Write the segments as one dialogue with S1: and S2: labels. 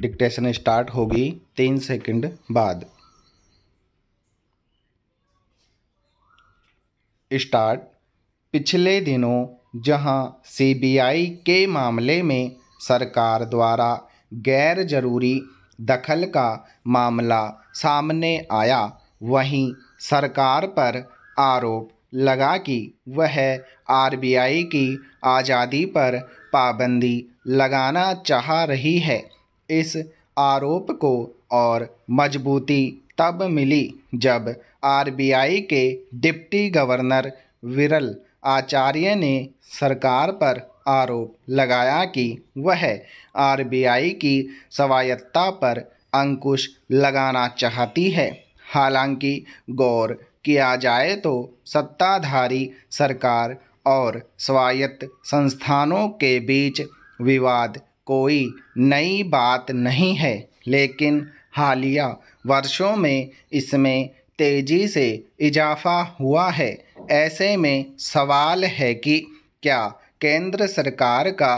S1: dictation start होगी तीन second बाद स्टार्ट पिछले दिनों जहां सीबीआई के मामले में सरकार द्वारा गैर जरूरी दखल का मामला सामने आया वहीं सरकार पर आरोप लगा कि वह आरबीआई की आज़ादी पर पाबंदी लगाना चाह रही है इस आरोप को और मजबूती तब मिली जब आरबीआई के डिप्टी गवर्नर विरल आचार्य ने सरकार पर आरोप लगाया कि वह आरबीआई की स्वायत्ता पर अंकुश लगाना चाहती है हालांकि गौर किया जाए तो सत्ताधारी सरकार और स्वायत्त संस्थानों के बीच विवाद कोई नई बात नहीं है लेकिन हालिया वर्षों में इसमें तेज़ी से इजाफा हुआ है ऐसे में सवाल है कि क्या केंद्र सरकार का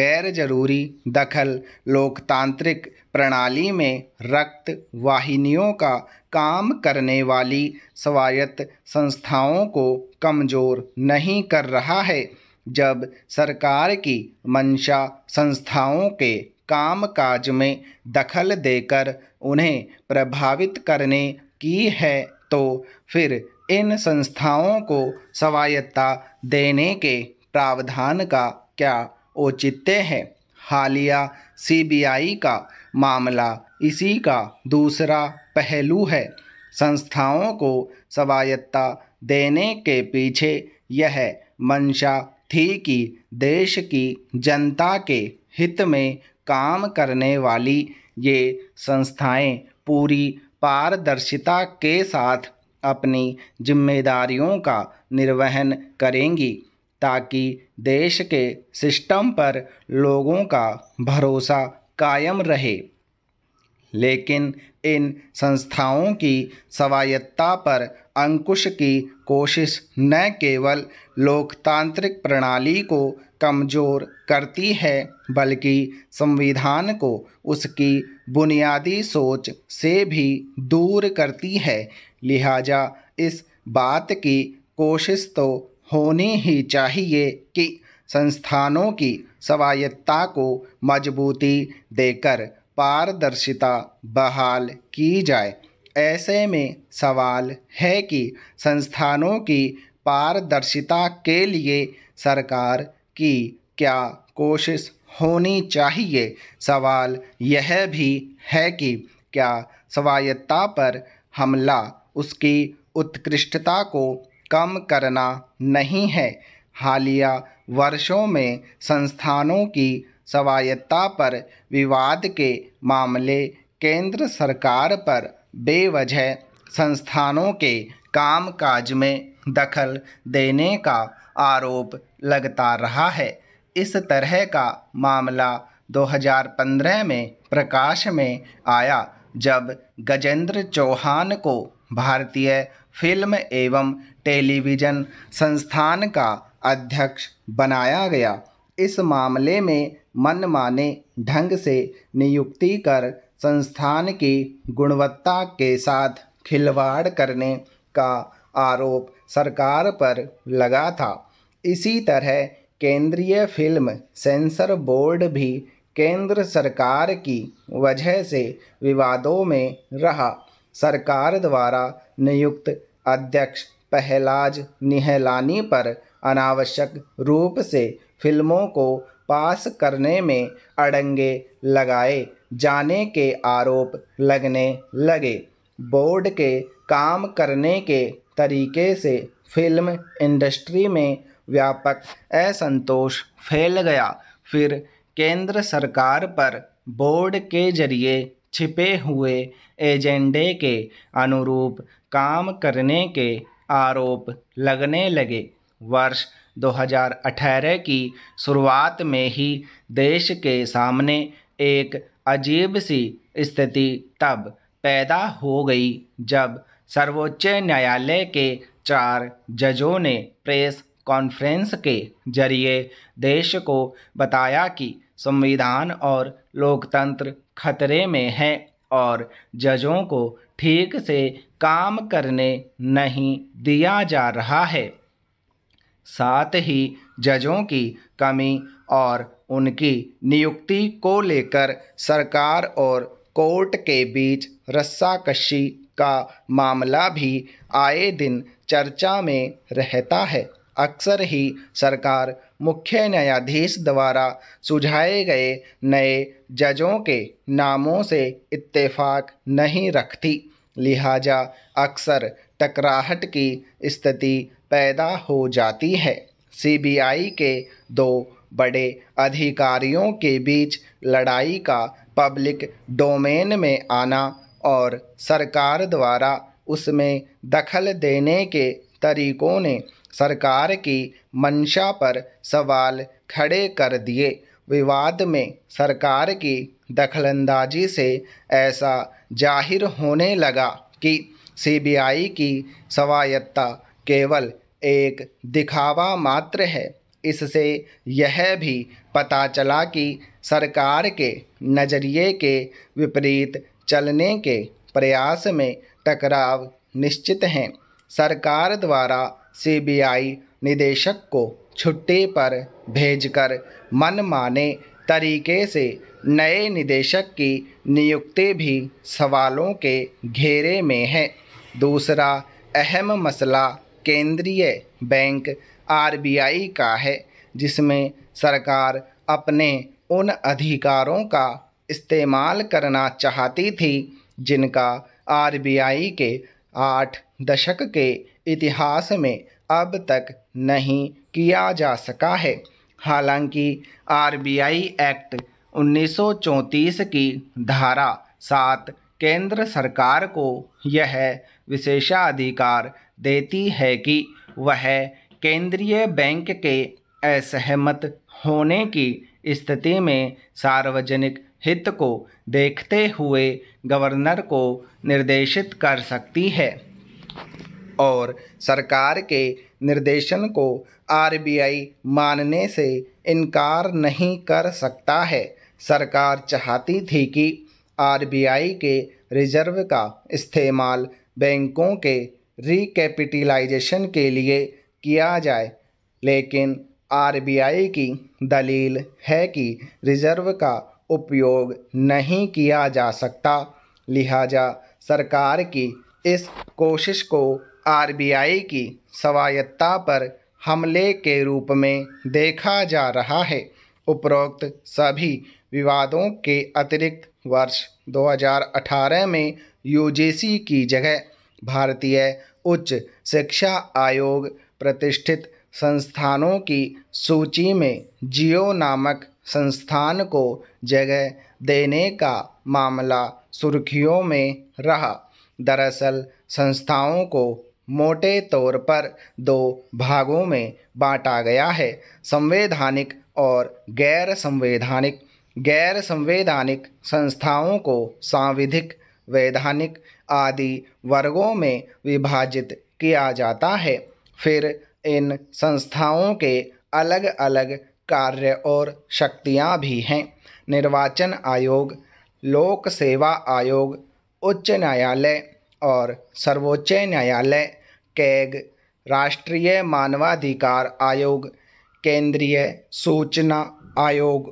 S1: गैर जरूरी दखल लोकतांत्रिक प्रणाली में रक्त वाहिनियों का काम करने वाली स्वायत्त संस्थाओं को कमज़ोर नहीं कर रहा है जब सरकार की मंशा संस्थाओं के कामकाज में दखल देकर उन्हें प्रभावित करने की है तो फिर इन संस्थाओं को स्वायत्ता देने के प्रावधान का क्या औचित्य है हालिया सीबीआई का मामला इसी का दूसरा पहलू है संस्थाओं को स्वायत्ता देने के पीछे यह मंशा थी कि देश की जनता के हित में काम करने वाली ये संस्थाएं पूरी पारदर्शिता के साथ अपनी जिम्मेदारियों का निर्वहन करेंगी ताकि देश के सिस्टम पर लोगों का भरोसा कायम रहे लेकिन इन संस्थाओं की स्वायत्तता पर अंकुश की कोशिश न केवल लोकतांत्रिक प्रणाली को कमज़ोर करती है बल्कि संविधान को उसकी बुनियादी सोच से भी दूर करती है लिहाजा इस बात की कोशिश तो होनी ही चाहिए कि संस्थानों की स्वायत्तता को मजबूती देकर पारदर्शिता बहाल की जाए ऐसे में सवाल है कि संस्थानों की पारदर्शिता के लिए सरकार की क्या कोशिश होनी चाहिए सवाल यह भी है कि क्या स्वायत्ता पर हमला उसकी उत्कृष्टता को कम करना नहीं है हालिया वर्षों में संस्थानों की स्वायत्ता पर विवाद के मामले केंद्र सरकार पर बेवजह संस्थानों के कामकाज में दखल देने का आरोप लगता रहा है इस तरह का मामला 2015 में प्रकाश में आया जब गजेंद्र चौहान को भारतीय फिल्म एवं टेलीविज़न संस्थान का अध्यक्ष बनाया गया इस मामले में मनमाने ढंग से नियुक्ति कर संस्थान की गुणवत्ता के साथ खिलवाड़ करने का आरोप सरकार पर लगा था इसी तरह केंद्रीय फिल्म सेंसर बोर्ड भी केंद्र सरकार की वजह से विवादों में रहा सरकार द्वारा नियुक्त अध्यक्ष पहलाज निहलानी पर अनावश्यक रूप से फिल्मों को पास करने में अड़ंगे लगाए जाने के आरोप लगने लगे बोर्ड के काम करने के तरीके से फिल्म इंडस्ट्री में व्यापक असंतोष फैल गया फिर केंद्र सरकार पर बोर्ड के जरिए छिपे हुए एजेंडे के अनुरूप काम करने के आरोप लगने लगे वर्ष 2018 की शुरुआत में ही देश के सामने एक अजीब सी स्थिति तब पैदा हो गई जब सर्वोच्च न्यायालय के चार जजों ने प्रेस कॉन्फ्रेंस के जरिए देश को बताया कि संविधान और लोकतंत्र खतरे में है और जजों को ठीक से काम करने नहीं दिया जा रहा है साथ ही जजों की कमी और उनकी नियुक्ति को लेकर सरकार और कोर्ट के बीच रस्साकशी का मामला भी आए दिन चर्चा में रहता है अक्सर ही सरकार मुख्य न्यायाधीश द्वारा सुझाए गए नए जजों के नामों से इत्तेफाक नहीं रखती लिहाजा अक्सर टकराहट की स्थिति पैदा हो जाती है सीबीआई के दो बड़े अधिकारियों के बीच लड़ाई का पब्लिक डोमेन में आना और सरकार द्वारा उसमें दखल देने के तरीकों ने सरकार की मंशा पर सवाल खड़े कर दिए विवाद में सरकार की दखलंदाजी से ऐसा जाहिर होने लगा कि सीबीआई की स्वायत्तता केवल एक दिखावा मात्र है इससे यह भी पता चला कि सरकार के नज़रिए के विपरीत चलने के प्रयास में टकराव निश्चित हैं सरकार द्वारा सीबीआई निदेशक को छुट्टी पर भेजकर मनमाने तरीके से नए निदेशक की नियुक्ति भी सवालों के घेरे में है दूसरा अहम मसला केंद्रीय बैंक आरबीआई का है जिसमें सरकार अपने उन अधिकारों का इस्तेमाल करना चाहती थी जिनका आरबीआई के आठ दशक के इतिहास में अब तक नहीं किया जा सका है हालांकि आरबीआई एक्ट 1934 की धारा सात केंद्र सरकार को यह विशेषाधिकार देती है कि वह केंद्रीय बैंक के असहमत होने की स्थिति में सार्वजनिक हित को देखते हुए गवर्नर को निर्देशित कर सकती है और सरकार के निर्देशन को आरबीआई मानने से इनकार नहीं कर सकता है सरकार चाहती थी कि आरबीआई के रिजर्व का इस्तेमाल बैंकों के रिकैपिटलाइजेशन के लिए किया जाए लेकिन आरबीआई की दलील है कि रिजर्व का उपयोग नहीं किया जा सकता लिहाजा सरकार की इस कोशिश को आरबीआई की स्वायत्ता पर हमले के रूप में देखा जा रहा है उपरोक्त सभी विवादों के अतिरिक्त वर्ष 2018 में यूजीसी की जगह भारतीय उच्च शिक्षा आयोग प्रतिष्ठित संस्थानों की सूची में जियो नामक संस्थान को जगह देने का मामला सुर्खियों में रहा दरअसल संस्थाओं को मोटे तौर पर दो भागों में बांटा गया है संवैधानिक और गैर संवैधानिक गैर संवैधानिक संस्थाओं को सांविधिक वैधानिक आदि वर्गों में विभाजित किया जाता है फिर इन संस्थाओं के अलग अलग कार्य और शक्तियाँ भी हैं निर्वाचन आयोग लोक सेवा आयोग उच्च न्यायालय और सर्वोच्च न्यायालय कैग राष्ट्रीय मानवाधिकार आयोग केंद्रीय सूचना आयोग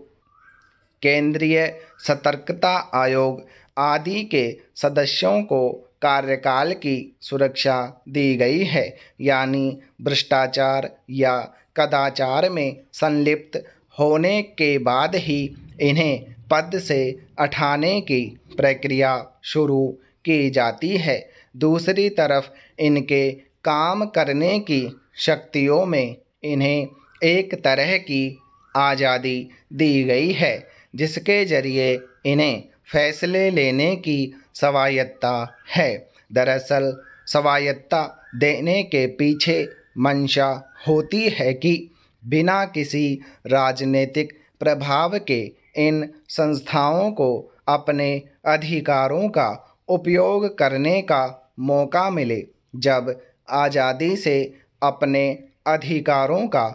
S1: केंद्रीय सतर्कता आयोग आदि के सदस्यों को कार्यकाल की सुरक्षा दी गई है यानी भ्रष्टाचार या कदाचार में संलिप्त होने के बाद ही इन्हें पद से उठाने की प्रक्रिया शुरू की जाती है दूसरी तरफ इनके काम करने की शक्तियों में इन्हें एक तरह की आज़ादी दी गई है जिसके जरिए इन्हें फैसले लेने की स्वायत्ता है दरअसल स्वायत्ता देने के पीछे मंशा होती है कि बिना किसी राजनीतिक प्रभाव के इन संस्थाओं को अपने अधिकारों का उपयोग करने का मौका मिले जब आज़ादी से अपने अधिकारों का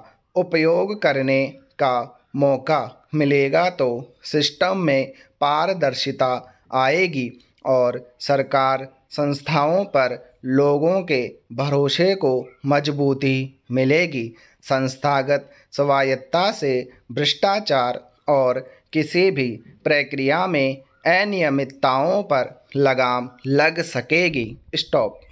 S1: उपयोग करने का मौका मिलेगा तो सिस्टम में पारदर्शिता आएगी और सरकार संस्थाओं पर लोगों के भरोसे को मजबूती मिलेगी संस्थागत स्वायत्ता से भ्रष्टाचार और किसी भी प्रक्रिया में अनियमितताओं पर लगाम लग सकेगी स्टॉप